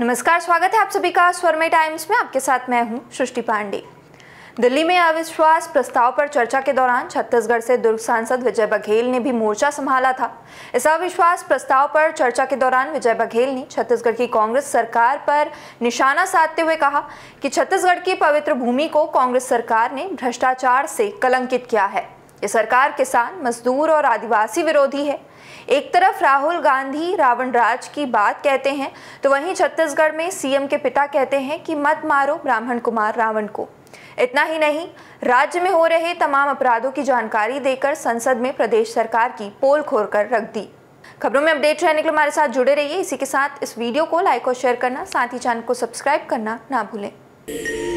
नमस्कार स्वागत है आप सभी का स्वर में टाइम्स में आपके साथ मैं हूं सृष्टि पांडे दिल्ली में अविश्वास प्रस्ताव पर चर्चा के दौरान छत्तीसगढ़ से दुर्ग सांसद विजय बघेल ने भी मोर्चा संभाला था इस अविश्वास प्रस्ताव पर चर्चा के दौरान विजय बघेल ने छत्तीसगढ़ की कांग्रेस सरकार पर निशाना साधते हुए कहा कि छत्तीसगढ़ की पवित्र भूमि को कांग्रेस सरकार ने भ्रष्टाचार से कलंकित किया है ये सरकार किसान मजदूर और आदिवासी विरोधी है एक तरफ राहुल गांधी रावण राज की बात कहते हैं तो वहीं छत्तीसगढ़ में सीएम के पिता कहते हैं कि मत मारो ब्राह्मण कुमार रावण को इतना ही नहीं राज्य में हो रहे तमाम अपराधों की जानकारी देकर संसद में प्रदेश सरकार की पोल खोल कर रख दी खबरों में अपडेट रहने के लिए हमारे साथ जुड़े रहिए इसी के साथ इस वीडियो को लाइक और शेयर करना साथ ही चैनल को सब्सक्राइब करना ना भूलें